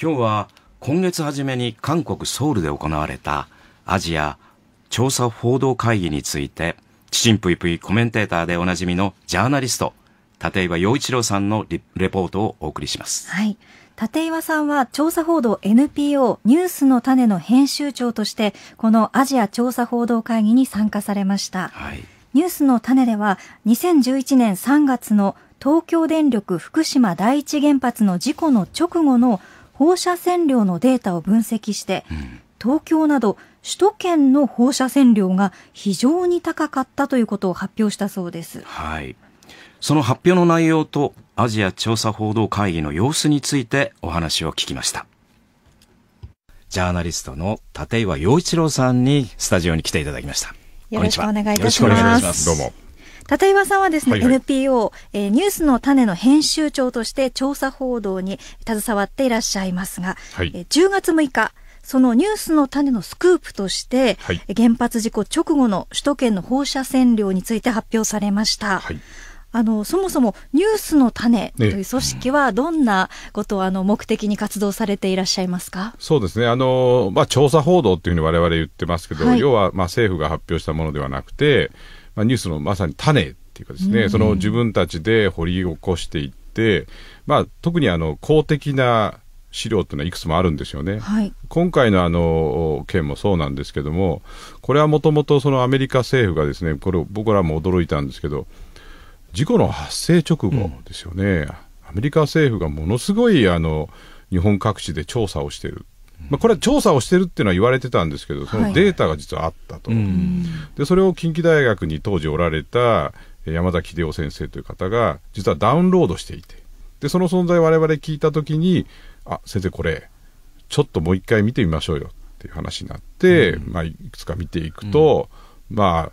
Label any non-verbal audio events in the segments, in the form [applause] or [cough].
今日は今月初めに韓国ソウルで行われたアジア調査報道会議について、チチンプイプイコメンテーターでおなじみのジャーナリスト、立岩陽一郎さんのレポートをお送りします。はい。立岩さんは調査報道 NPO ニュースの種の編集長として、このアジア調査報道会議に参加されました。はい、ニュースの種では、2011年3月の東京電力福島第一原発の事故の直後の放射線量のデータを分析して、東京など首都圏の放射線量が非常に高かったということを発表したそうです。はい。その発表の内容とアジア調査報道会議の様子についてお話を聞きました。ジャーナリストの立岩陽一郎さんにスタジオに来ていただきました。よろしくお願いいたします。よろしくお願いします。どうも。立岩さんはですね、はいはい、NPO、えー、ニュースの種の編集長として調査報道に携わっていらっしゃいますが、はい、えー、10月6日、そのニュースの種のスクープとして、はい、原発事故直後の首都圏の放射線量について発表されました。はい、あのそもそもニュースの種という組織はどんなことをあの目的に活動されていらっしゃいますかそうですねあの、まあ、調査報道というふうにわれわれ言ってますけど、はい、要はまあ政府が発表したものではなくて、まあ、ニュースのまさに種っていうかですね、うん、その自分たちで掘り起こしていって、まあ、特にあの公的な資料というのはいくつもあるんですよね、はい、今回のあの件もそうなんですけども、これはもともとアメリカ政府がですねこれ僕らも驚いたんですけど、事故の発生直後ですよね、うん、アメリカ政府がものすごいあの日本各地で調査をしているまあ、これは調査をしてるっていうのは言われてたんですけど、そのデータが実はあったと、はい、でそれを近畿大学に当時おられた山崎秀夫先生という方が、実はダウンロードしていて、でその存在、われわれ聞いたときに、あ先生、これ、ちょっともう一回見てみましょうよっていう話になって、うん、まあ、いくつか見ていくと、うん、まあ、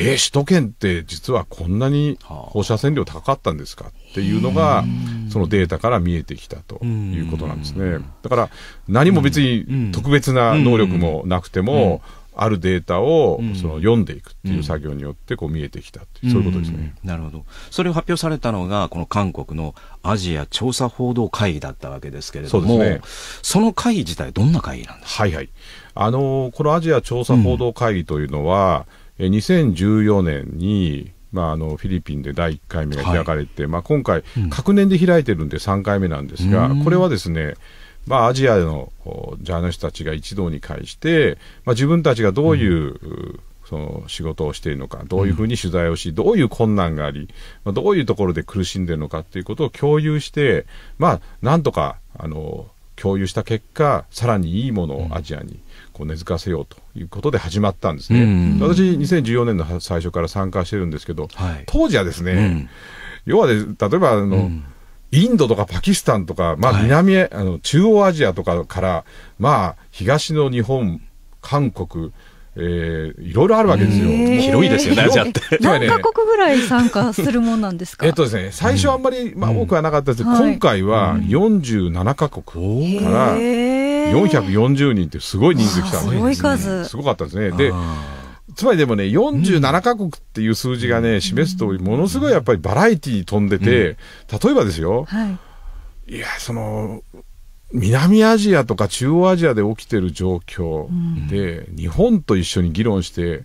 えー、首都圏って実はこんなに放射線量高かったんですかっていうのが、そのデータから見えてきたということなんですね。だから、何も別に特別な能力もなくても、あるデータをその読んでいくっていう作業によってこう見えてきたっていう、そういうことですね、なるほどそれを発表されたのがこの韓国のアジア調査報道会議だったわけですけれどもそ,、ね、その会議自体どんな会議なんですか、はいはい、あのこのアジア調査報道会議というのは、うん2014年に、まあ、あのフィリピンで第1回目が開かれて、はい、まあ、今回、各年で開いてるんで3回目なんですが、うん、これはですね、まあ、アジアのジャーナリストたちが一堂に会して、まあ、自分たちがどういう、うん、その仕事をしているのか、どういうふうに取材をし、どういう困難があり、まあ、どういうところで苦しんでいるのかということを共有して、まあ、なんとかあの共有した結果、さらにいいものをアジアに。うんこう根付かせようということで始まったんですね、うん私、2014年の最初から参加してるんですけど、はい、当時はですね、うん、要はで、例えばあの、うんインドとかパキスタンとか、まあ南へ、はい、あの中央アジアとかから、まあ東の日本、韓国、えー、いろいろあるわけですよ。広いですよね、アジアって。[laughs] 何カ国ぐらい参加するもんなんですかえっとですね、[laughs] 最初あんまり、まあ、多くはなかったですけど、うん、今回は47カ国から、440人ってすごい人数来たんです、ね、すごい数。すごかったですね。で、つまりでもね、47カ国っていう数字がね、示す通り、ものすごいやっぱりバラエティーに飛んでて、例えばですよ、はい、いや、その、南アジアとか中央アジアで起きてる状況で、うん、日本と一緒に議論して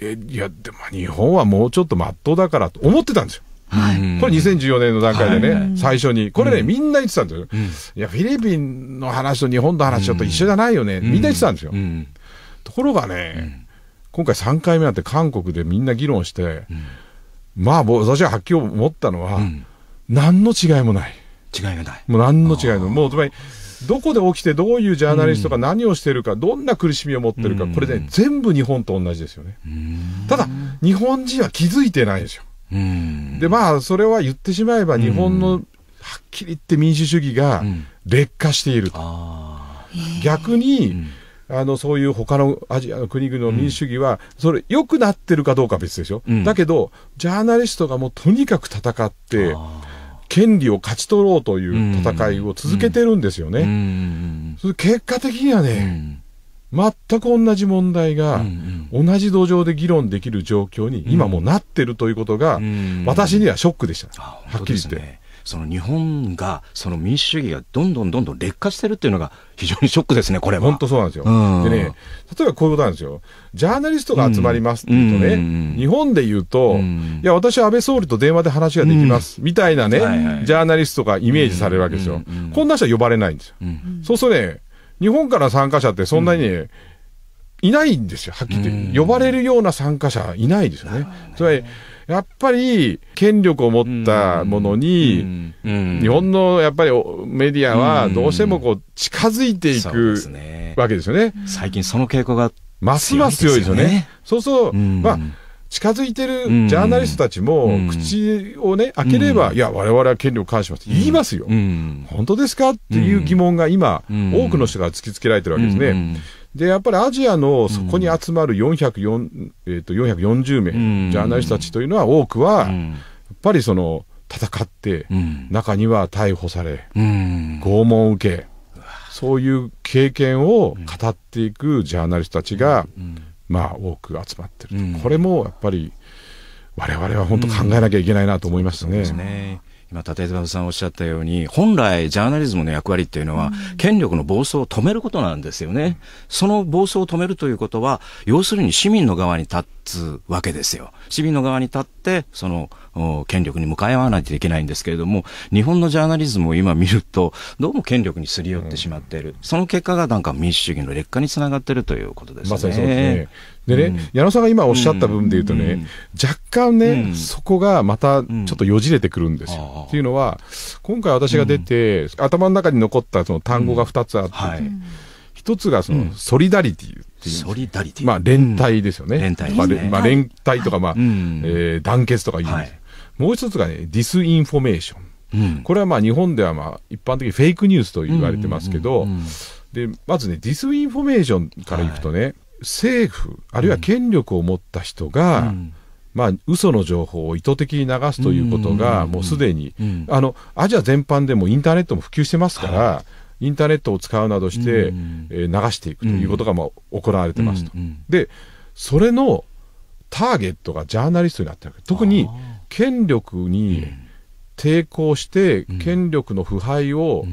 えいやでも日本はもうちょっとまっとうだからと思ってたんですよ。はい、これ2014年の段階でね、はい、最初に。これね、うん、みんな言ってたんですよ、うん。いや、フィリピンの話と日本の話ちょっと一緒じゃないよね。みんな言ってたんですよ。ところがね、今回3回目あって韓国でみんな議論して、まあ、私ははっきり思ったのは、何の違いもない。違いがない。もう何の違いの、もうつまり、どこで起きてどういうジャーナリストが何をしているか、うん、どんな苦しみを持ってるか、これね、全部日本と同じですよね。ただ、日本人は気づいてないですよ。で、まあ、それは言ってしまえば、日本の、はっきり言って民主主義が劣化していると。逆に、あの、そういう他のアジアの国々の民主主義は、それ、良くなってるかどうかは別でしょだけど、ジャーナリストがもうとにかく戦って、権利を勝ち取ろうという戦いを続けてるんですよね。それ結果的にはね、全く同じ問題が、同じ土壌で議論できる状況に今もなってるということが、私にはショックでした。はっきり言って。その日本が、その民主主義がどんどんどんどん劣化してるっていうのが非常にショックですね、これは。本当そうなんですよ。うん、でね、例えばこういうことなんですよ。ジャーナリストが集まりますっていうとね、うん、日本で言うと、うん、いや、私は安倍総理と電話で話ができます、みたいなね、はいはい、ジャーナリストがイメージされるわけですよ。こんな人は呼ばれないんですよ。そうするとね、日本から参加者ってそんなに、ね、いないんですよ、はっきり言って。呼ばれるような参加者いないですよね。つまり、やっぱり権力を持ったものに、日本のやっぱりメディアはどうしてもこう近づいていくわけですよね。ね最近その傾向が、ね、ますます強いですよね。そうそう、まあ近づいてるジャーナリストたちも、口をね、開ければ、いや、我々は権力を関します言いますよ、本当ですかっていう疑問が今、多くの人が突きつけられてるわけですね。で、やっぱりアジアのそこに集まる404、うん、えー、と440名、ジャーナリストたちというのは、多くは、やっぱりその戦って、中には逮捕され、拷問を受け、そういう経験を語っていくジャーナリストたちが、まあ、多く集まってる、と、これもやっぱり、われわれは本当考えなきゃいけないなと思いましたね。うん、そうですね今立山さんおっしゃったように本来ジャーナリズムの役割っていうのは、うん、権力の暴走を止めることなんですよね、その暴走を止めるということは要するに市民の側に立つわけですよ市民の側に立ってその権力に向かい合わないといけないんですけれども日本のジャーナリズムを今見るとどうも権力にすり寄ってしまっている、うん、その結果がなんか民主主義の劣化につながっているということですね。まさにそうですねでね、うん、矢野さんが今おっしゃった部分で言うとね、うん、若干ね、うん、そこがまたちょっとよじれてくるんですよ。っていうのは、今回私が出て、頭の中に残ったその単語が2つあって、はい、1つがその、ソリダリティっていう。ソリダリティまあ、連帯ですよね。連帯、まあ、まあ、連帯とか、まあ、はい、えー、団結とかいう、はい、もう一つがね、ディスインフォメーション。うん、これはまあ日本ではまあ一般的にフェイクニュースと言われてますけど、でまずね、ディスインフォメーションからいくとね、はい、政府あるいは権力を持った人が、うん、まあ嘘の情報を意図的に流すということが、もうすでに、あのアジア全般でもインターネットも普及してますから、はい、インターネットを使うなどして、うえ流していくということがまあ行われてますと。でそれのターゲットがジャーナリストになってるわけ、特に権力に抵抗して、権力の腐敗を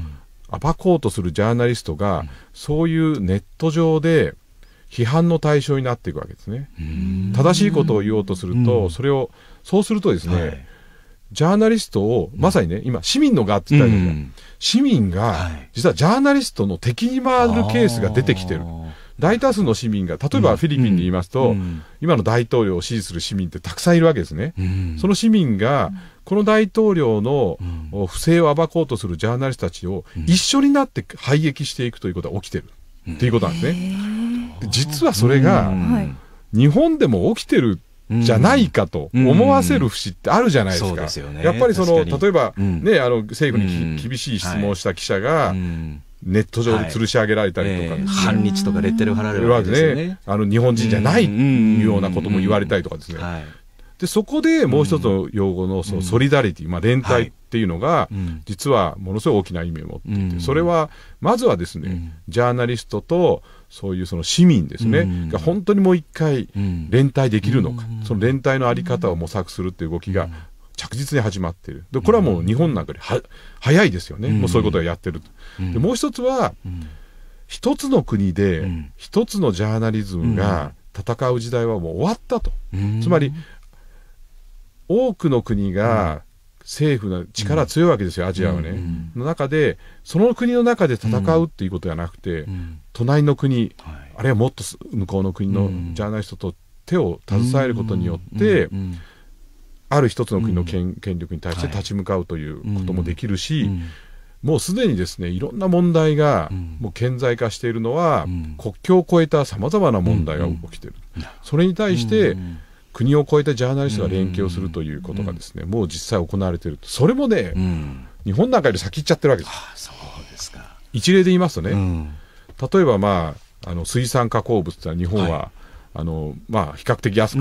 暴こうとするジャーナリストが、そういうネット上で批判の対象になっていくわけですね。正しいことを言おうとすると、それをそうするとですね、はい、ジャーナリストを、まさにね、今、市民の側って言ったら市民が、実はジャーナリストの敵に回るケースが出てきてる。大多数の市民が、例えばフィリピンで言いますと、うん、今の大統領を支持する市民ってたくさんいるわけですね。うん、その市民が、この大統領の不正を暴こうとするジャーナリストたちを一緒になって排撃していくということが起きてる。っていうことなんですね。実はそれが、日本でも起きてるじゃないかと思わせる節ってあるじゃないですか。やっぱりその、例えば、うん、ね、あの、政府に、厳しい質問をした記者が、ネット上で吊るし上げられたりとか、ね、反、はいえー、日とかレッテル貼られるわけですね。あの、日本人じゃないいうようなことも言われたりとかですね。はいでそこでもう一つの用語のそのソリダリティ、うん、まあ、連帯っていうのが、実はものすごい大きな意味を持っていて、うん、それはまずはですね、うん、ジャーナリストとそういうその市民ですね、が本当にもう一回連帯できるのか、その連帯の在り方を模索するっていう動きが着実に始まっているでこれはもう日本なんかより早いですよね、もうそういうことをやってると。でもう一つは、一つの国で一つのジャーナリズムが、戦う時代はもう終わったと、つまり多くの国が政府の力強いわけですよ、アジアはね。の中で、その国の中で戦うっていうことではなくて、隣の国、あるいはもっと向こうの国のジャーナリストと手を携えることによって、ある一つの国の権,、力に対して立ち向かうということもできるし、もうすでにですねいろんな問題がもう顕在化しているのは、国境を越えたさまざまな問題が起きている、それに対して、国を超えてジャーナリストが連携をするということがですね、もう実際行われているそれもね、日本なんかより先行っちゃってるわけですあそうですか一例で言いますとね、例えば、まあ、あの水産加工物ってのは日本は、はいあのまあ、比較的安く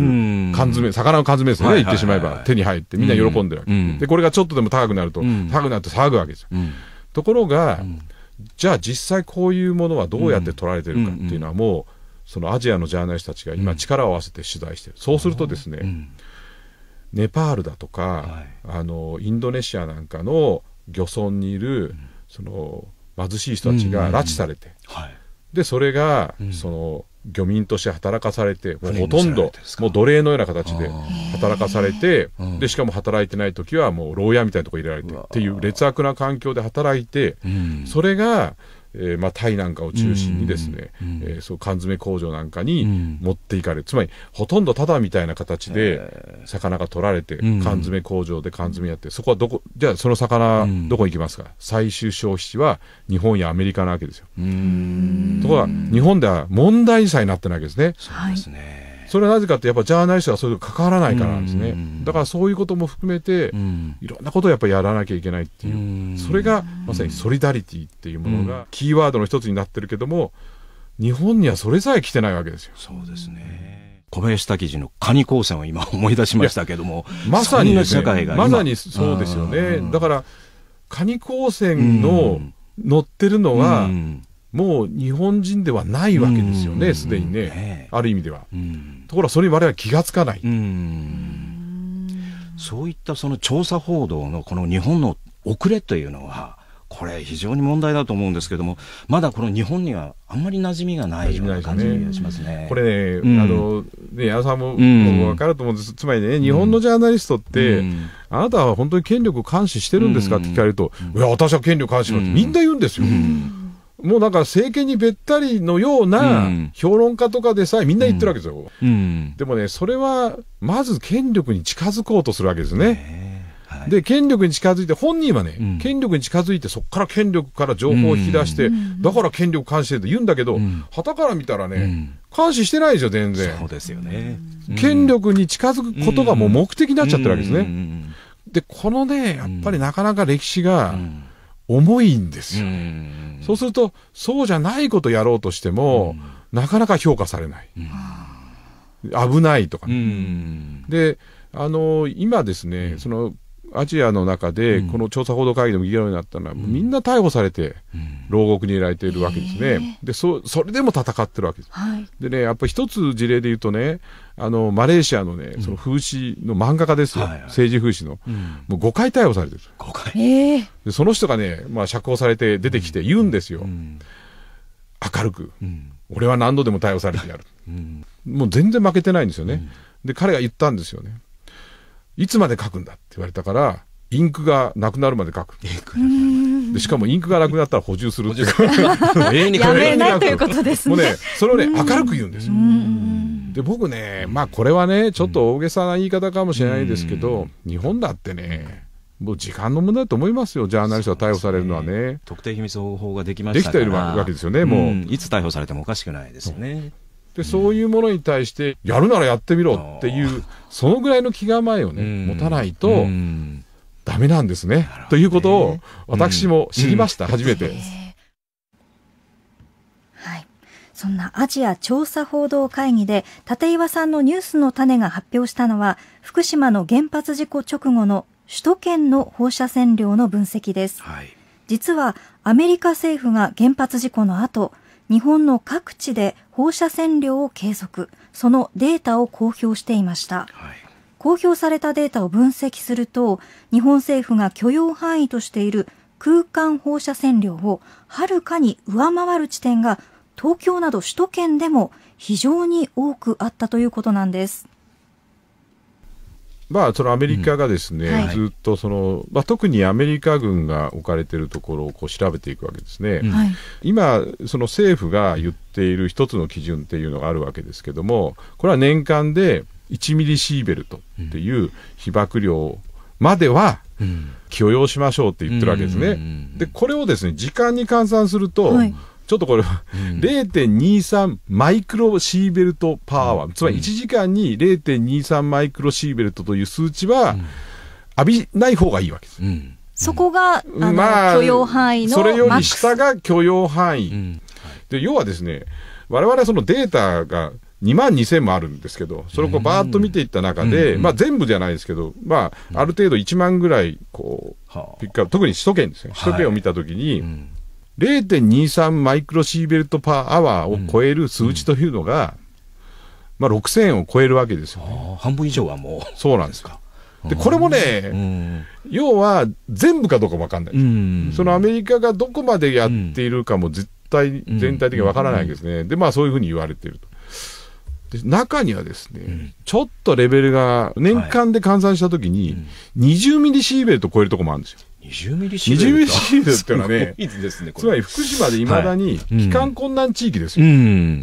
缶詰、魚の缶詰ですよね、言ってしまえば、手に入って、みんな喜んでるわけ、でこれがちょっとでも高くなると、高くなると騒ぐわけですよ。ところが、じゃあ、実際こういうものはどうやって取られてるかっていうのは、もうそのアジアのジャーナリストたちが今力を合わせて取材してる、うん、そうするとですね、うん、ネパールだとか、はい、あのインドネシアなんかの漁村にいる、うん、その貧しい人たちが拉致されて、はい、でそれが、その漁民として働かされてもうほとんどもう奴隷のような形で働かされて、でしかも働いてない時はもう牢屋みたいなとこ入れられてっていう劣悪な環境で働いて、それが。えーまあ、タイなんかを中心にですね、うん、えー、そう缶詰工場なんかに持っていかれる、うん、つまりほとんどただみたいな形で魚が取られて、缶詰工場で缶詰やって、そこはどこ、じゃあその魚、どこ行きますか、最終消費地は日本やアメリカなわけですよ。ところが、日本では問題さえなってないわけですね。そうですねそれはなぜかってやっぱジャーナリストはそれと関わらないからなんですね、だからそういうことも含めて、いろんなことをやっぱりやらなきゃいけないっていう、それがまさにソリダリティっていうものがキーワードの一つになってるけども日本にはそれさえ来てないわけですよ。そうですね米下記事のカニ光線を今思い出しましたけども、まさに、ね、社会がまさにそうですよね。だから、カニ光線の乗ってるのは、うん、もう日本人ではないわけですよね、すでにね、ある意味では。ところが、それに我々は気がつかない。そういったその調査報道のこの日本の遅れというのは、これ、非常に問題だと思うんですけれども、まだこの日本にはあんまり馴染みがないような感じがしますね。すねこれね、うん、あの、ね、矢さんも、うん、分かると思うんです。つまりね、日本のジャーナリストって、うん、あなたは本当に権力を監視してるんですかって聞かれると、いや、私は権力監視ろってみんな言うんですよ。もうなんか政権にべったりのような評論家とかでさえみんな言ってるわけですよ。うんうん、でもね、それはまず権力に近づこうとするわけですね。はい、で、権力に近づいて、本人はね、うん、権力に近づいて、そこから権力から情報を引き出して、だから権力監視でと言うんだけど、はたから見たらね、監視してないですよ、全然。そうですよね。権力に近づくことがもう目的になっちゃってるわけですね。で、このね、やっぱりなかなか歴史が、重いんですよ。そうすると、そうじゃないことやろうとしても、なかなか評価されない。危ないとか、ね、で、あの今ですね、その、アジアの中で、この調査報道会議でも議論になったのは、うん、みんな逮捕されて、牢獄にいられているわけですね。でそ、それでも戦ってるわけです。はい、でね、やっぱり一つ事例で言うとね、あのマレーシアのね、その風刺の漫画家ですよ、うん政治風刺の、もう5回逮捕されてる、5回、えー、でその人がね、まあ、釈放されて出てきて言うんですよ、うん、明るく、俺は何度でも逮捕されてやる、もう全然負けてないんですよね、で彼が言ったんですよね、いつまで書くんだって言われたから、インクがなくなるまで書く。でしかもインクがなくなったら補充するっていう。永遠にやめないということですね。[laughs] もうね、それをね、明るく言うんですよ。で、僕ね、まあこれはね、ちょっと大げさな言い方かもしれないですけど、日本だってね、もう時間の問題だと思いますよ、ジャーナリストが逮捕されるのはね。ね特定秘密保護法ができましたできているわけですよね、もう。いつ逮捕されてもおかしくないですよね。で、そういうものに対して、やるならやってみろっていう、そのぐらいの気構えをね、持たないと、ダメなんですね。ということを私も知りました、初めて。そんなアジア調査報道会議で、立岩さんのニュースの種が発表したのは、福島の原発事故直後の首都圏の放射線量の分析です。はい、実は、アメリカ政府が原発事故の後、日本の各地で放射線量を計測、そのデータを公表していました。はい公表されたデータを分析すると日本政府が許容範囲としている空間放射線量をはるかに上回る地点が東京など首都圏でも非常に多くあったということなんです。まあ、そのアメリカがですね、うんはい、ずっとその、まあ、特にアメリカ軍が置かれているところをこう調べていくわけですね、はい、今、その政府が言っている一つの基準っていうのがあるわけですけども、これは年間で1ミリシーベルトっていう被曝量までは、許容しましょうって言ってるわけですね。で、これをですね、時間に換算すると、はい、ちょっとこれは、0.23マイクロシーベルトパーワー、つまり1時間に0.23マイクロシーベルトという数値は、浴びない方がいいわけです。うんそこが、まあ、許容範囲のそれより下が許容範囲。うんはい、で要はですね、我々そのデータが2万2000もあるんですけど、それをばーっと見ていった中で、まあ、全部じゃないですけど、まあ、ある程度1万ぐらいこうピックアップ、特に首都圏ですね、首都圏を見たときに、0.23マイクロシーベルトパーアワーを超える数値というのが、まあ、6000を超えるわけですよ、ね、半分以上はもう。そうなんですか。でこれもね、要は全部かどうか分かんない、そのアメリカがどこまでやっているかも絶対、全体的に分からないわけですね、でまあ、そういうふうに言われていると。中にはですね、うん、ちょっとレベルが年間で換算したときに、20ミリシーベルト超えるとこもあるんですよ。20ミリシーベルトベルトっていうのはね、いですねつまり福島でいまだに帰還困難地域ですよ。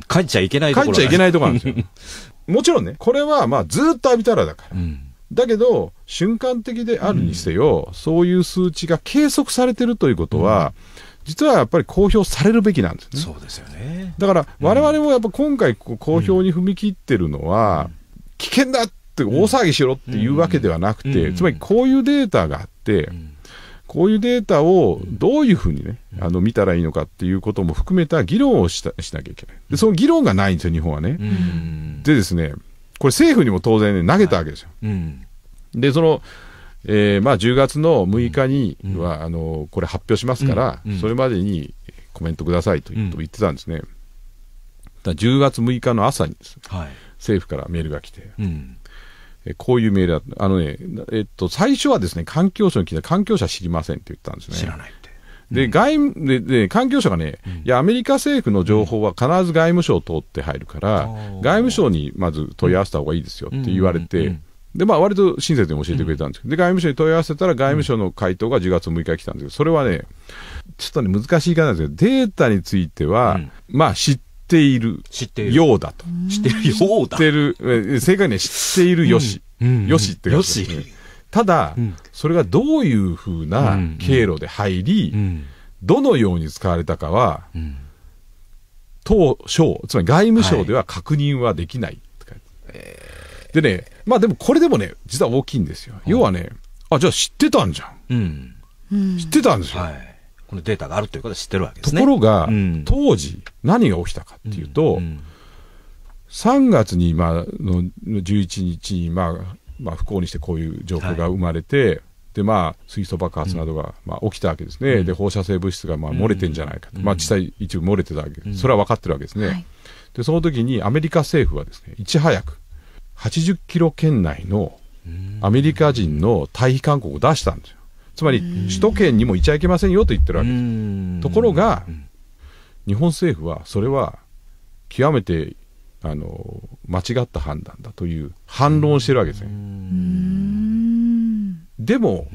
帰っちゃいけないところ、帰っちゃいけないところなんですよ。[laughs] もちろんね、これはまあずっと浴びたらだから。うん、だけど、瞬間的であるにせよ、そういう数値が計測されてるということは、実はやっぱり公表されるべきなんですね。そうですよねだから、われわれもやっぱ今回、公表に踏み切ってるのは、危険だって大騒ぎしろっていうわけではなくて、つまりこういうデータがあって、こういうデータをどういうふうにね、あの見たらいいのかっていうことも含めた議論をしたしなきゃいけない。で、その議論がないんですよ、日本はね。でですね、これ政府にも当然ね、投げたわけですよ。はいうん、で、その、えーまあ、10月の6日には、うん、あのこれ発表しますから、うんうん、それまでにコメントくださいと言ってたんですね、だ10月6日の朝に、ねはい、政府からメールが来て、えこういうメールだあのね、えっと、最初はですね環境省に聞いた環境者知りませんって言ったんですね。知らないで、外で、で、環境省がね、うん、いや、アメリカ政府の情報は必ず外務省を通って入るから、外務省にまず問い合わせた方がいいですよって言われて、で、まあ、割と親切に教えてくれたんですけど、で、外務省に問い合わせたら、外務省の回答が10月6日に来たんですけど、それはね、ちょっとね、難しいかいなんですけど、データについては、まあ、知って、ているようだと。知っているようだ。知ってる、正解には知っているよし。よしって感じです、ね。ただ、それがどういうふうな経路で入り、どのように使われたかは、当省、つまり外務省では確認はできないって書いて、えでね、まあでもこれでもね、実は大きいんですよ。要はね、あ、じゃあ知ってたんじゃん。うん、知ってたんですよ。はい。このデータがあるということは知ってるわけですね。ところが、うん、当時、何が起きたかっていうと、うん、3月に、まあ、の11日に、まあ、まあ、不幸にしてこういう状況が生まれて、はい、でまあ、水素爆発などが、まあ、起きたわけですね、うん、で放射性物質がまあ漏れてんじゃないかと、うん、まあ、実際、一部漏れてたわけです、それは分かってるわけですね、はい、でその時にアメリカ政府はですねいち早く80キロ圏内のアメリカ人の退避勧告を出したんですよ。つまり、首都圏にもいちゃいけませんよと言ってるわけです。ところが、日本政府はそれは極めてあの間違った判断だという反論してるわけですね。でも、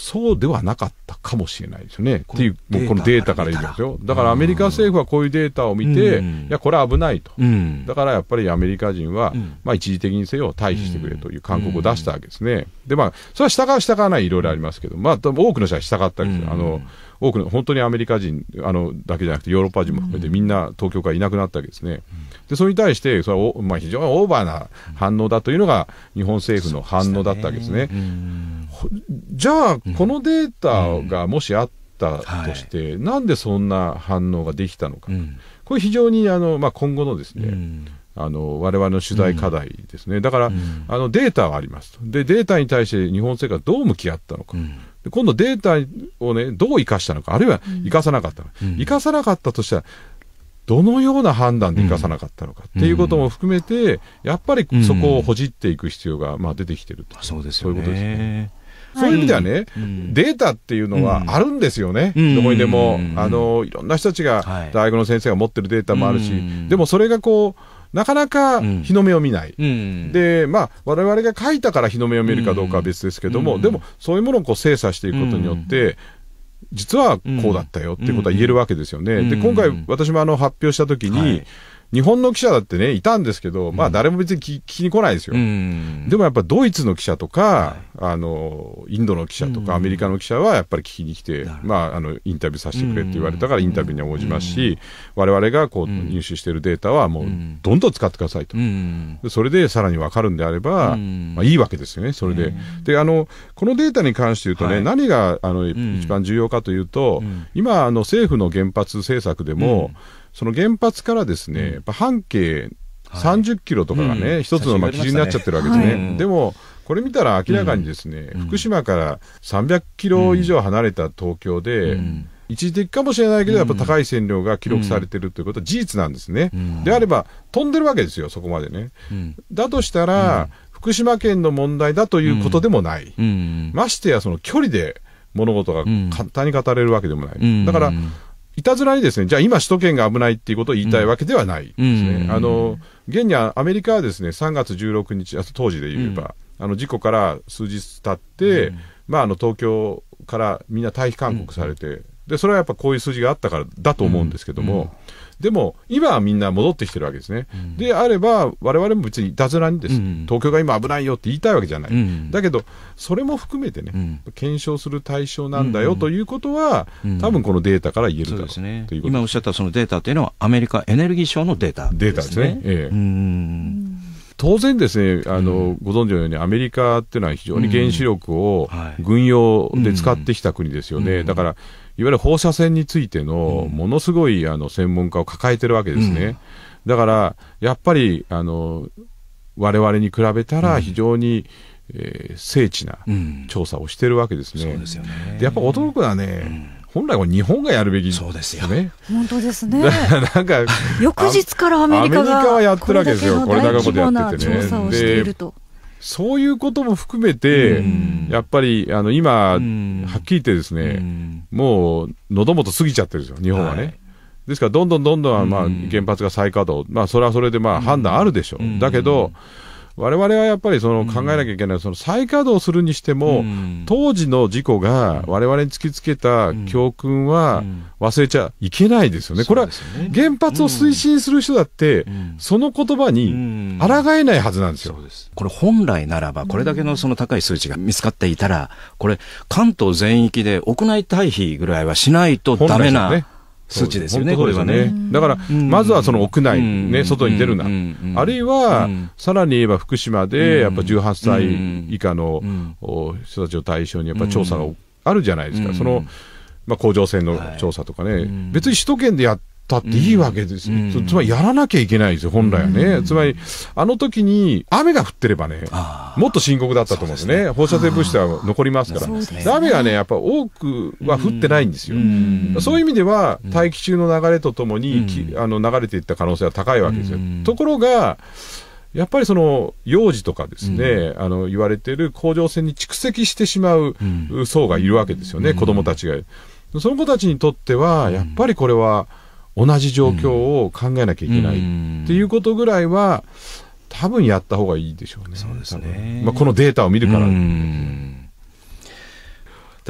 そうではなかったかもしれないですよね。っていう、もうこのデータから言いますよ。だからアメリカ政府はこういうデータを見て、うん、いや、これは危ないと、うん。だからやっぱりアメリカ人は、うん、まあ一時的にせよ退避してくれという勧告を出したわけですね。で、まあ、それは従う従わないいろいろありますけど、まあ多分多くの人は従ったわけですよ。あの、多くの本当にアメリカ人あのだけじゃなくてヨーロッパ人も含めてみんな東京からいなくなったわけですね。でそれに対してそれは、まあ、非常にオーバーな反応だというのが日本政府の反応だったわけですね。すねじゃあこのデータがもしあったとして、うんはい、なんでそんな反応ができたのか、うん、これ非常にあの、まあ、今後のですね、うんあの我々の取材課題ですね、うん、だから、うん、あのデータはありますとで、データに対して日本政府がどう向き合ったのか、うん、今度データをね、どう生かしたのか、あるいは生かさなかったのか、うん、生かさなかったとしたら、どのような判断で生かさなかったのかっていうことも含めて、やっぱりそこをほじっていく必要が、まあ、出てきてると、うん、そうですよね。そういうことですね。そういう意味ではね、はいうん、データっていうのはあるんですよね、うん、どこにでも、うん、あのいろんな人たちが、はい、大学の先生が持ってるデータもあるし、でもそれがこう、なかなか日の目を見ない、うん、でまあ我々が書いたから日の目を見るかどうかは別ですけども、うん、でもそういうものをこう精査していくことによって、うん、実はこうだったよっていうことは言えるわけですよね。で今回私もあの発表した時に、はい日本の記者だってね、いたんですけど、まあ誰も別に聞きに来ないですよ。でもやっぱドイツの記者とか、あの、インドの記者とか、アメリカの記者はやっぱり聞きに来て、まあ、あの、インタビューさせてくれって言われたから、インタビューには応じますし、われわれがこう、入手しているデータはもう、どんどん使ってくださいと。それでさらにわかるんであれば、まあいいわけですよね、それで。で、あの、このデータに関して言うとね、何が、あの、一番重要かというと、今、あの、政府の原発政策でも、その原発からですね、やっぱ半径30キロとかがね、一、つのまあ基準になっちゃってるわけですね。でも、これ見たら明らかにですね、福島から300キロ以上離れた東京で、一時的かもしれないけど、やっぱ高い線量が記録されてるということは事実なんですね。であれば、飛んでるわけですよ、そこまでね。だとしたら、福島県の問題だということでもない。ましてや、その距離で物事が簡単に語れるわけでもない。だから、いたずらにですね、じゃあ今首都圏が危ないっていうことを言いたいわけではないですね。あの、現にアメリカはですね、3月16日、あ当時で言えば、あの事故から数日経って、まあ、あの東京からみんな退避勧告されて、でそれはやっぱこういう数字があったからだと思うんですけども、でも今はみんな戻ってきてるわけですね、であれば、われわれも別にいたずらにです、東京が今危ないよって言いたいわけじゃない、だけど、それも含めてね、検証する対象なんだよということは、多分このデータから言えるだろうという今おっしゃったそのデータというのは、アメリカエネルギー省のデータデータですね。ええ当然ですね、あの、ご存知のようにアメリカっていうのは非常に原子力を軍用で使ってきた国ですよね。だからいわゆる放射線についてのものすごいあの専門家を抱えてるわけですね。だからやっぱりあの我々に比べたら非常に、えー、精緻な調査をしてるわけですね。うん、そうですよねでやっぱ驚くのはね、うん、本来は日本がやるべき、ね、そうですよね。本当ですね。なんか翌日からアメリカがアメリカはやってるわけですよ。これだけことやっててね。でそういうことも含めて、やっぱりあの今、はっきり言ってですね、もう喉元過ぎちゃってるんですよ、日本はね。はい、ですから、どんどんどんどん、まあ、原発が再稼働、まあ、それはそれでまあ判断あるでしょう、だけど、われわれはやっぱりその考えなきゃいけない、うん、その再稼働するにしても、うん、当時の事故がわれわれに突きつけた教訓は忘れちゃいけないですよね。これは原発を推進する人だって、その言葉に抗えないはずなんですよ。これ本来ならば、これだけのその高い数値が見つかっていたら、これ関東全域で屋内退避ぐらいはしないとだめな、数値ですよね、これはね。だから、まずはその屋内、ね、外に出るな、あるいは、さらに言えば福島で、やっぱ18歳以下の人たちを対象に、やっぱ調査があるじゃないですか。そのまあ、甲状腺の調査とかね、別に首都圏でやっったっていいわけですうん、つまりやらなきゃいけないですよ、本来はね、うん、つまりあの時に雨が降ってればね、もっと深刻だったと思うんですね、すね放射性物質は残りますから、ね、雨がね、やっぱ多くは降ってないんですよ、うん、そういう意味では、大気中の流れとともに、あの流れていった可能性は高いわけですよ。ところがやっぱりその幼児とかですね、うん、あの言われている甲状腺に蓄積してしまう層がいるわけですよね、うん、子どもたちが。その子たちにとっては、やっぱりこれは、うん同じ状況を考えなきゃいけない、っていうことぐらいは多分やった方がいいでしょうね。そうですね。まあ、このデータを見るから。うん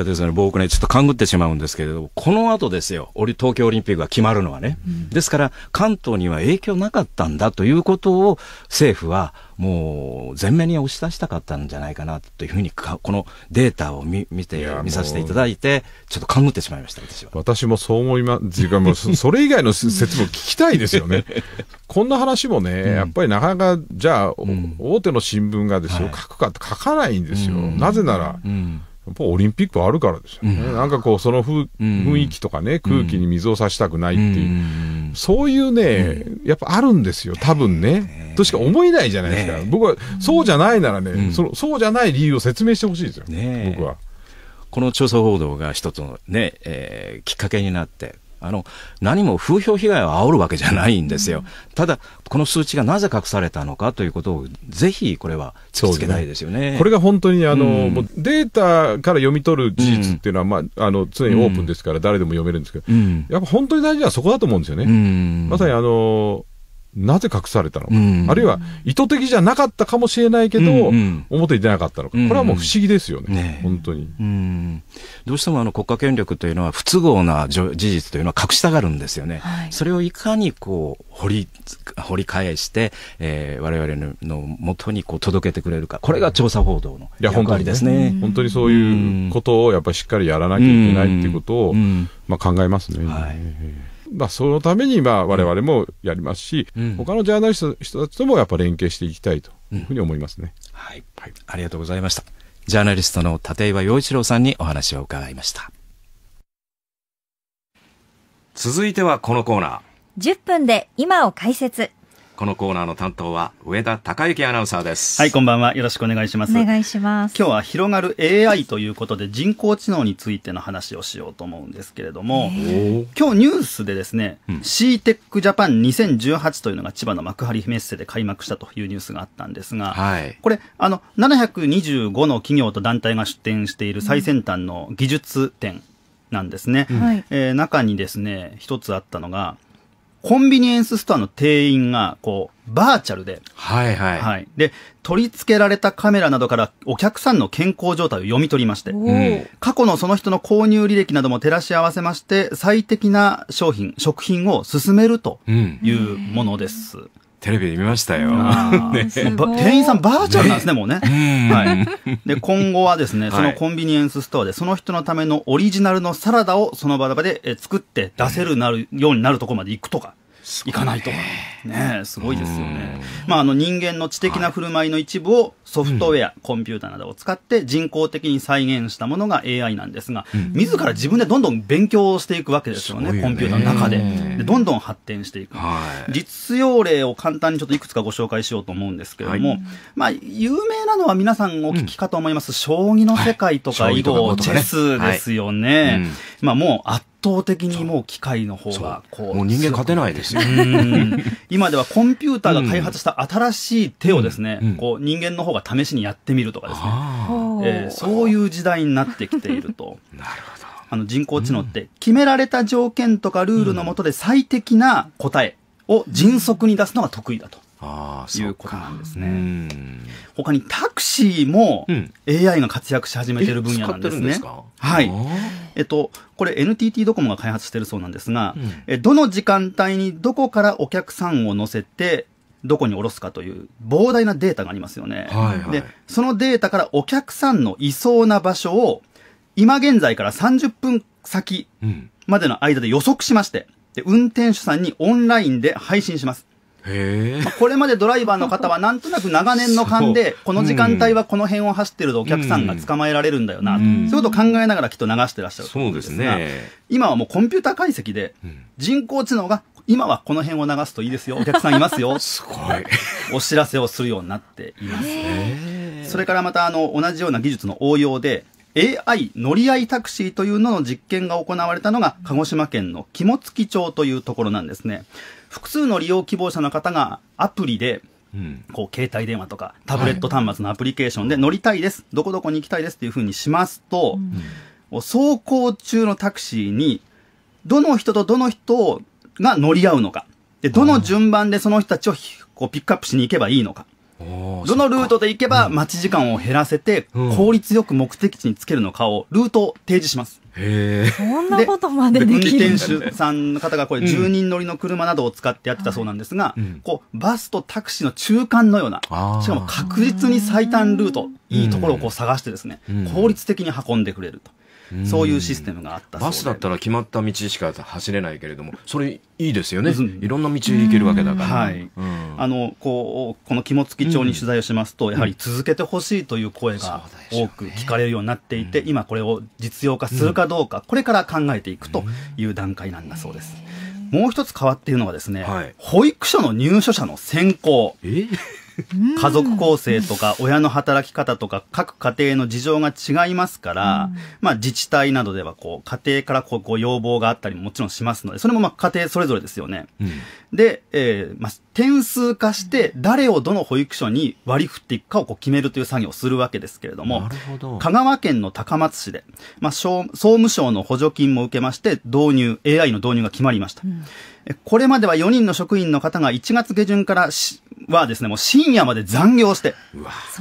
ですね、僕ね、ちょっと勘ぐってしまうんですけれどこの後ですよ、東京オリンピックが決まるのはね、うん、ですから、関東には影響なかったんだということを、政府はもう前面に押し出したかったんじゃないかなというふうにこのデータを見見て、見させていただいて、ちょっと勘ぐってしまいました、私は。私もそう思います、時 [laughs] も、それ以外の説も聞きたいですよね。こんな話もね、うん、やっぱりなかなか、じゃあ、うん、大手の新聞がですよ、はい、書くかって書かないんですよ。なぜなら、やっぱオリンピックあるからですよね、うん、なんかこう、その雰囲気とかね、空気に水をさしたくないっていう、うん、そういうね、やっぱあるんですよ、多分ね、としか思えないじゃないですか、僕はそうじゃないならね、その、そうじゃない理由を説明してほしいですよ、僕は。この調査報道が一つのね、えー、きっかけになって、あの何も風評被害を煽るわけじゃないんですよ、うん、ただ、この数値がなぜ隠されたのかということを、ぜひこれは突きつけたいですよね、ね、これが本当にあの、うん、もうデータから読み取る事実っていうのは、まあ、あの常にオープンですから、誰でも読めるんですけど、やっぱ本当に大事なのはそこだと思うんですよね。まさにあのなぜ隠されたのか、うんあるいは意図的じゃなかったかもしれないけど、うんうん、表に出なかったのか、これはもう不思議ですよね、うんうん、ね本当に、うどうしてもあの国家権力というのは、不都合な事実というのは隠したがるんですよね、はい、それをいかにこう掘り掘り返して、えれわれのもとにこう届けてくれるか、これが調査報道の役割ですね。本当にそういうことをやっぱりしっかりやらなきゃいけないっていうことを、まあ、考えますね。はいまあ、そのためにまあ我々もやりますし、うん、他のジャーナリストの人たちともやっぱ連携していきたいというふうに思いますね、うん、はい、はい、ありがとうございましたジャーナリストの立岩陽一郎さんにお話を伺いました続いてはこのコーナー10分で今を解説このコーナーの担当は上田孝之アナウンサーです。はい、こんばんは。よろしくお願いします。お願いします。今日は広がる AI ということで人工知能についての話をしようと思うんですけれども、今日ニュースでですね、うん、CTEC ジャパン2018というのが千葉の幕張メッセで開幕したというニュースがあったんですが、はい、これ、あの、725の企業と団体が出展している最先端の技術展なんですね。うん、えー、中にですね、一つあったのが、コンビニエンスストアの店員が、こう、バーチャルで。はいはい。はい。で、取り付けられたカメラなどからお客さんの健康状態を読み取りまして、過去のその人の購入履歴なども照らし合わせまして、最適な商品、食品を進めるというものです。うんテレビで見ましたよ。[laughs] ね、店員さんバーチャルなんですね、もうね。はい。[laughs] で、今後はですね、そのコンビニエンスストアで、その人のためのオリジナルのサラダをその場で作って出せるなるようになるとこまで行くとか。いかないと。ねすごいですよね。まあ、あの人間の知的な振る舞いの一部をソフトウェア、はい、コンピューターなどを使って人工的に再現したものが AI なんですが、うん、自ら自分でどんどん勉強していくわけですよね、ねコンピューターの中でで。どんどん発展していく、はい、実用例を簡単にちょっといくつかご紹介しようと思うんですけれども、はい、まあ、有名なのは皆さんお聞きかと思います、うん、将棋の世界とか囲碁、チェスですよね。うん、まあ、もう圧倒的にもう機械の方がこうもう人間勝てないですよ今ではコンピューターが開発した新しい手をですね、うんうん、こう人間の方が試しにやってみるとかですね、えー、そういう時代になってきていると [laughs] なるほどあの人工知能って決められた条件とかルールのもとで最適な答えを迅速に出すのが得意だと。いうことなんですね。他にタクシーも AI が活躍し始めている分野なんですね。はい。えっと、これ NTT ドコモが開発しているそうなんですが、うん、どの時間帯にどこからお客さんを乗せて、どこに降ろすかという膨大なデータがありますよね。はいはい、で、そのデータからお客さんのいそうな場所を、今現在から30分先までの間で予測しまして、で運転手さんにオンラインで配信します。まあ、これまでドライバーの方はなんとなく長年の勘で、この時間帯はこの辺を走ってるとお客さんが捕まえられるんだよなと、そういうことを考えながらきっと流してらっしゃると思うんですが、今はもうコンピューター解析で、人工知能が今はこの辺を流すといいですよ、お客さんいますよ、[laughs] すごい。[laughs] お知らせをするようになっています、それからまたあの同じような技術の応用で、AI 乗り合いタクシーというのの実験が行われたのが鹿児島県の肝付町というところなんですね。複数の利用希望者の方がアプリでうん、こう携帯電話とかタブレット端末のアプリケーションで乗りたいです、はい、どこどこに行きたいですっていうふうにしますと、うん、走行中のタクシーにどの人とどの人が乗り合うのかでどの順番でその人たちをこうピックアップしに行けばいいのかどのルートで行けば待ち時間を減らせて、効率よく目的地につけるのかをルートを提示します。そんなことまでできる運転手さんの方がこれ10人乗りの車などを使ってやってたそうなんですが、うん、こうバスとタクシーの中間のようなしかも確実に最短ルートいいところをこう探してですね、効率的に運んでくれると。そういうシステムがあったバスだったら決まった道しか走れないけれども、それいいですよね。いろんな道行けるわけだから。はい。あの、こう、この肝付町に取材をしますと、やはり続けてほしいという声が多く聞かれるようになっていて、今これを実用化するかどうか、これから考えていくという段階なんだそうです。もう一つ変わっているのはですね、保育所の入所者の選考。え家族構成とか親の働き方とか各家庭の事情が違いますから、まあ自治体などではこう家庭からこうご要望があったりももちろんしますので、それもまあ家庭それぞれですよね。うん、で、えー、まあ点数化して誰をどの保育所に割り振っていくかをこう決めるという作業をするわけですけれども、ど香川県の高松市で、まあ総務省の補助金も受けまして導入、AI の導入が決まりました。うんこれまでは4人の職員の方が1月下旬からはですね、もう深夜まで残業して、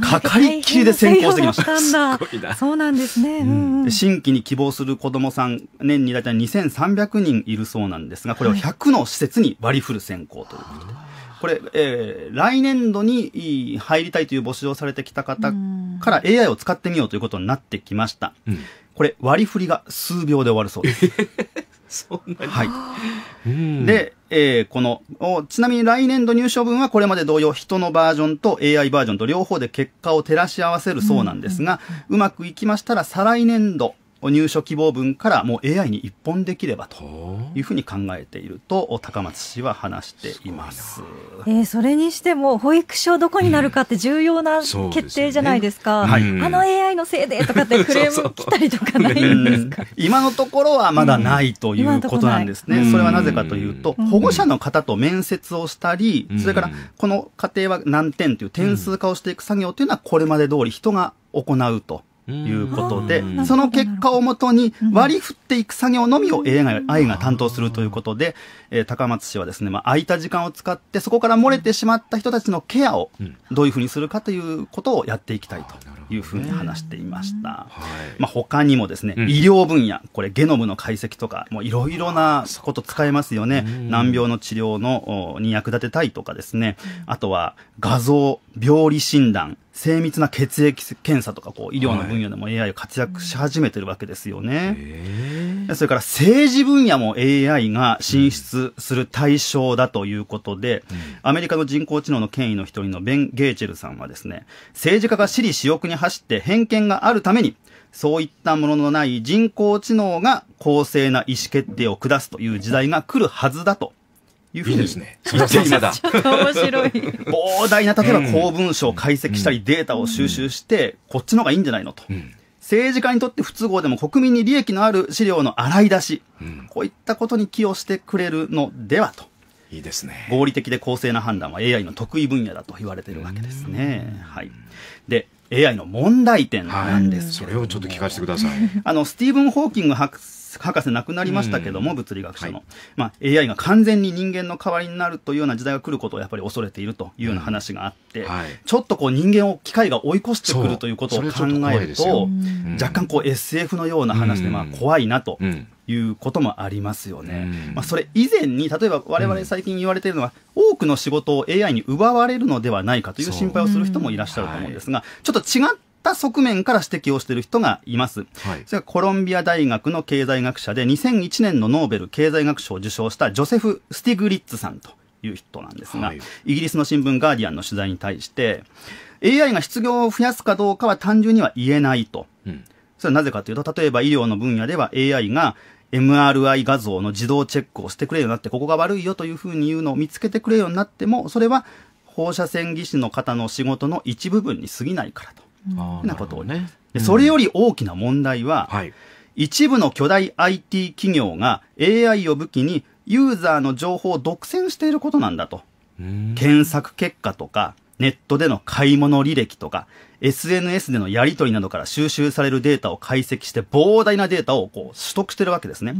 かかりっきりで先行してきました。[laughs] すごいな。そうなんですね、うんうん、新規に希望する子供さん、年に大体2300人いるそうなんですが、これを100の施設に割り振る選考ということで。はいこれ、えー、来年度に入りたいという募集をされてきた方から AI を使ってみようということになってきました。うん、これ、割り振りが数秒で終わるそうです。[laughs] [laughs] そんなに。はい。で、えー、このちなみに来年度入賞分はこれまで同様、人のバージョンと AI バージョンと両方で結果を照らし合わせるそうなんですが、うんうんうん、うまくいきましたら、再来年度、入所希望分からもう AI に一本できればというふうに考えていると高松市は話しています。すえー、それにしても保育所どこになるかって重要な決定じゃないですか。うんすねはい、あの AI のせいでとかってクレーム [laughs] 来たりとかないんですか。そうそうね、今のところはまだないということなんですね。うん、それはなぜかというと、保護者の方と面接をしたり、それからこの家庭は何点という点数化をしていく作業というのはこれまで通り人が行うと。いうことで、その結果をもとに割り振っていく作業のみを AI が担当するということで、えー、高松市はですね、まあ、空いた時間を使って、そこから漏れてしまった人たちのケアをどういうふうにするかということをやっていきたいというふうに話していました。まあ、他にもですね、医療分野、これゲノムの解析とか、もういろいろなこと使えますよね。難病の治療のに役立てたいとかですね、あとは画像、病理診断、精密な血液検査とか、こう、医療の分野でも AI 活躍し始めてるわけですよね。はい、それから政治分野も AI が進出する対象だということで、うん、アメリカの人工知能の権威の一人のベン・ゲーチェルさんはですね、政治家が私利私欲に走って偏見があるために、そういったもののない人工知能が公正な意思決定を下すという時代が来るはずだというふうに。いいですね。っと面白い。膨大な、例えば公文書を解析したり、データを収集して、こっちの方がいいんじゃないのと。政治家にとって不都合でも国民に利益のある資料の洗い出し、こういったことに寄与してくれるのではと。いいですね。合理的で公正な判断は AI の得意分野だと言われているわけですね。はい。で、AI の問題点なんですけど、はい、それをちょっと聞かせてください。あの、スティーブン・ホーキング博士博士亡くなりましたけども、物理学者の、はい、まあ、AI が完全に人間の代わりになるというような時代が来ることをやっぱり恐れているというような話があって、はい、ちょっとこう人間を機械が追い越してくるということを考えると若干こう SF のような話でまあ怖いなと。いうこともありますよね、うん、まあ、それ以前に例えば我々最近言われているのは、うん、多くの仕事を AI に奪われるのではないかという心配をする人もいらっしゃると思うんですが、はい、ちょっと違っった側面から指摘をしている人がいます、はい、それはコロンビア大学の経済学者で2001年のノーベル経済学賞を受賞したジョセフ・スティグリッツさんという人なんですが、はい、イギリスの新聞ガーディアンの取材に対して AI が失業を増やすかどうかは単純には言えないと、うん、それはなぜかというと例えば医療の分野では AI が MRI 画像の自動チェックをしてくれるようになってここが悪いよというふうに言うのを見つけてくれるようになってもそれは放射線技師の方の仕事の一部分に過ぎないからと。なことをね、でそれより大きな問題は、はい、一部の巨大 IT 企業が AI を武器にユーザーの情報を独占していることなんだと。検索結果とか、ネットでの買い物履歴とか、SNS でのやり取りなどから収集されるデータを解析して膨大なデータをこう取得してるわけですね。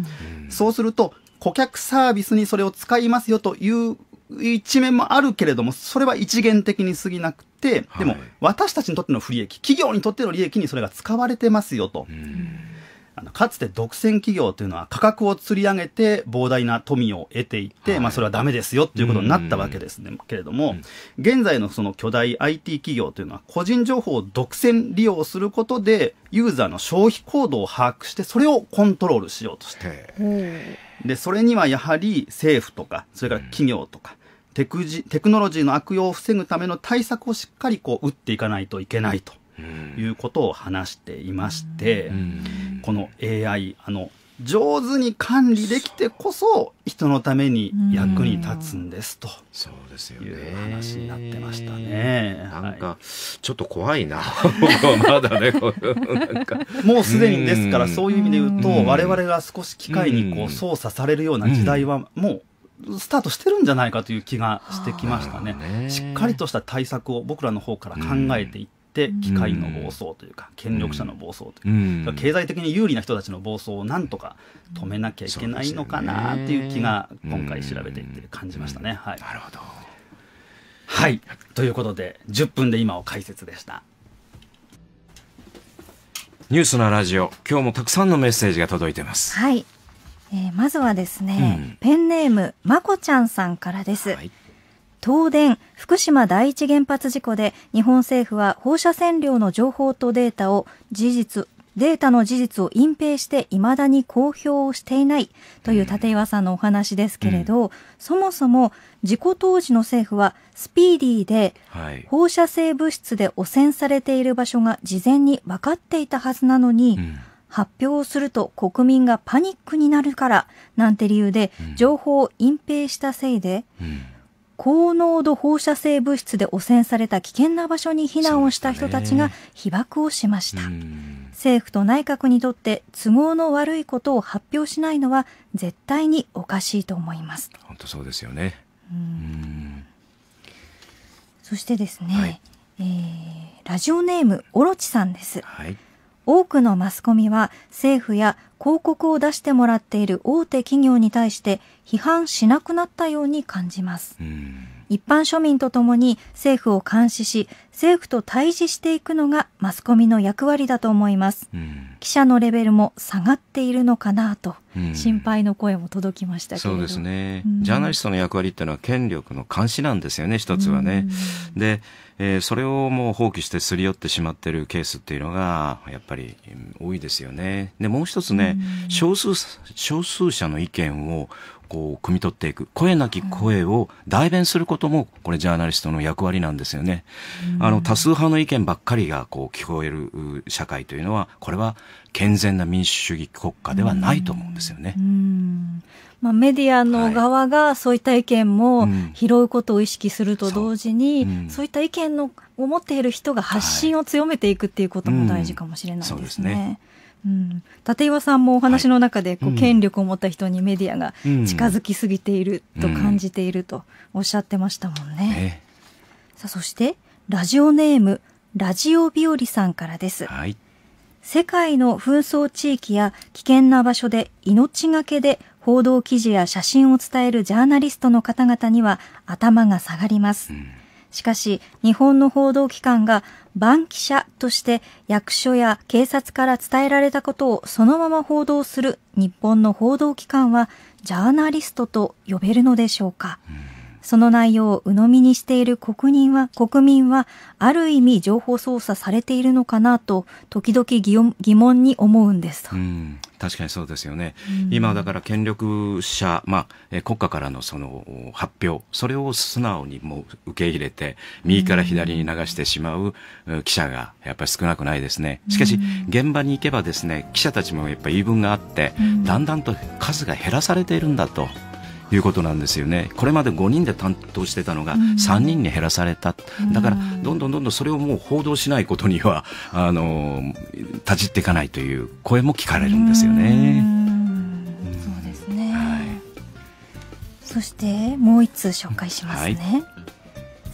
そうすると、顧客サービスにそれを使いますよという一面もあるけれども、それは一元的に過ぎなくて、でも私たちにとっての不利益、企業にとっての利益にそれが使われてますよと。あのかつて独占企業というのは価格を釣り上げて膨大な富を得ていって、はい、まあ、それはダメですよということになったわけですね、けれども、現在のその巨大 IT 企業というのは個人情報を独占利用することでユーザーの消費行動を把握してそれをコントロールしようとしてでそれにはやはり政府とかそれから企業とか、うんテクジテクノロジーの悪用を防ぐための対策をしっかりこう打っていかないといけないということを話していまして、うん、この AI あの上手に管理できてこそ人のために役に立つんですとそうですよね話になってましたね。なんか、ちょっと怖いな [laughs] まだねもうすでにですからそういう意味で言うと我々が少し機械にこう操作されるような時代はもうスタートしてるんじゃないかという気がしてきましたね。しっかりとした対策を僕らの方から考えていって機械の暴走というか、権力者の暴走というか、経済的に有利な人たちの暴走をなんとか止めなきゃいけないのかなっていう気が今回調べていって感じましたね。はい、なるほどはいということで10分で今を解説でした。ニュースのラジオ、今日もたくさんのメッセージが届いてます。はい。えー、まずはですね、うん、ペンネーム、まこちゃんさんからです。はい東電福島第一原発事故で日本政府は放射線量の情報とデータを事実データの事実を隠蔽していまだに公表をしていないという立岩さんのお話ですけれど、うんうん、そもそも事故当時の政府はスピーディーで放射性物質で汚染されている場所が事前に分かっていたはずなのに、うん、発表をすると国民がパニックになるからなんて理由で情報を隠蔽したせいで、高濃度放射性物質で汚染された危険な場所に避難をした人たちが被爆をしました、ね、政府と内閣にとって都合の悪いことを発表しないのは絶対におかしいと思います本当そうですよねそしてですね、はい、えー、ラジオネームオロチさんです、はい多くのマスコミは政府や広告を出してもらっている大手企業に対して批判しなくなったように感じます。うん一般庶民とともに政府を監視し政府と対峙していくのがマスコミの役割だと思います、うん、記者のレベルも下がっているのかなと、心配の声も届きましたそうですね、うん、ジャーナリストの役割っていうのは権力の監視なんですよね一つはね、で、えー、それをもう放棄してすり寄ってしまってるケースっていうのがやっぱり多いですよねでもう一つね、少数少数者の意見をこう汲み取っていく声なき声を代弁することもこれジャーナリストの役割なんですよね。あの多数派の意見ばっかりがこう聞こえる社会というのはこれは健全な民主主義国家ではないと思うんですよね。まあ、メディアの側がそういった意見も拾うことを意識すると同時に、はいうん、そううん、そういった意見のを持っている人が発信を強めていくっていうことも大事かもしれないですね。はいうん、すねうん、立岩さんもお話の中でこう、権力を持った人にメディアが近づきすぎていると感じているとおっしゃってましたもんね。さあそしてラジオネームラジオ日和さんからです。はい世界の紛争地域や危険な場所で命がけで報道記事や写真を伝えるジャーナリストの方々には頭が下がります。しかし、日本の報道機関が番記者として役所や警察から伝えられたことをそのまま報道する日本の報道機関はジャーナリストと呼べるのでしょうか。その内容を鵜呑みにしている国民は、国民は、ある意味情報操作されているのかなと、時々疑問に思うんですと。確かにそうですよね、うん、今だから権力者、まあ、国家からのその発表、それを素直にもう受け入れて、右から左に流してしまう記者がやっぱり少なくないですね。しかし、現場に行けばですね、記者たちもやっぱ言い分があって、だんだんと数が減らされているんだと。いうことなんですよね。これまで5人で担当してたのが3人に減らされた。だから、どんどんどんどんそれをもう報道しないことには、あの、たじっていかないという声も聞かれるんですよね。そうですね。はい、そして、もう一通紹介しますね。はい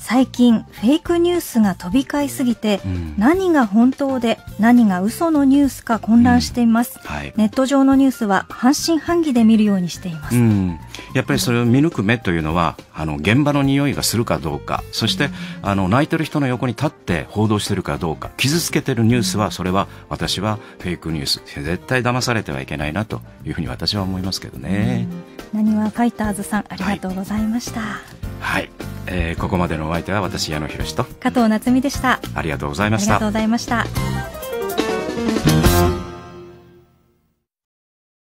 最近フェイクニュースが飛び交いすぎて、うん、何が本当で何が嘘のニュースか混乱しています、うんはい、ネット上のニュースは半信半疑で見るようにしています、うん、やっぱりそれを見抜く目というのはあの現場の匂いがするかどうかそして、あの泣いてる人の横に立って報道してるかどうか傷つけてるニュースはそれは私はフェイクニュース絶対騙されてはいけないなというふうに私は思いますけどね。なにわファイターズさんありがとうございましたはい、はい、えー、ここまでのお相手は私矢野博と加藤夏実でしたありがとうございましたありがとうございました